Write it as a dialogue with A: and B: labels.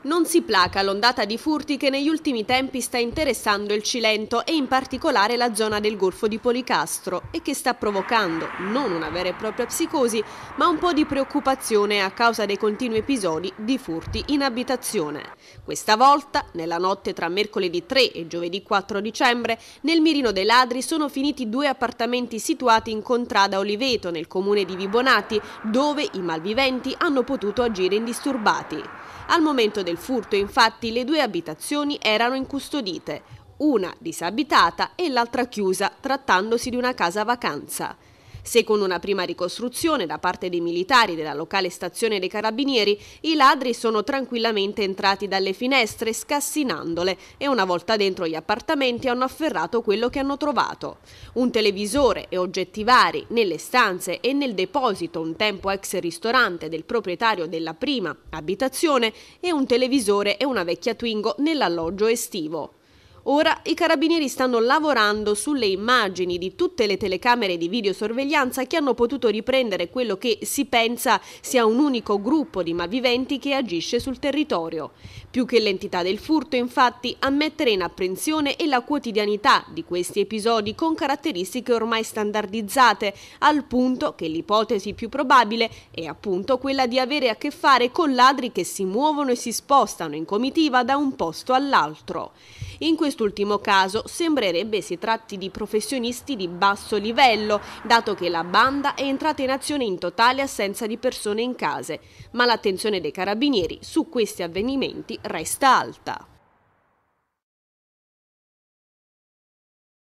A: Non si placa l'ondata di furti che negli ultimi tempi sta interessando il Cilento e in particolare la zona del Golfo di Policastro e che sta provocando non una vera e propria psicosi ma un po' di preoccupazione a causa dei continui episodi di furti in abitazione. Questa volta, nella notte tra mercoledì 3 e giovedì 4 dicembre, nel mirino dei ladri sono finiti due appartamenti situati in contrada Oliveto nel comune di Vibonati dove i malviventi hanno potuto agire indisturbati. Al momento del furto, infatti, le due abitazioni erano incustodite, una disabitata e l'altra chiusa, trattandosi di una casa vacanza. Se con una prima ricostruzione da parte dei militari della locale stazione dei carabinieri, i ladri sono tranquillamente entrati dalle finestre scassinandole e una volta dentro gli appartamenti hanno afferrato quello che hanno trovato. Un televisore e oggetti vari nelle stanze e nel deposito, un tempo ex ristorante del proprietario della prima abitazione e un televisore e una vecchia Twingo nell'alloggio estivo. Ora i carabinieri stanno lavorando sulle immagini di tutte le telecamere di videosorveglianza che hanno potuto riprendere quello che si pensa sia un unico gruppo di malviventi che agisce sul territorio. Più che l'entità del furto, infatti, a mettere in apprensione è la quotidianità di questi episodi con caratteristiche ormai standardizzate, al punto che l'ipotesi più probabile è appunto quella di avere a che fare con ladri che si muovono e si spostano in comitiva da un posto all'altro. In quest'ultimo caso sembrerebbe si tratti di professionisti di basso livello, dato che la banda è entrata in azione in totale assenza di persone in case, ma l'attenzione dei carabinieri su questi avvenimenti resta alta.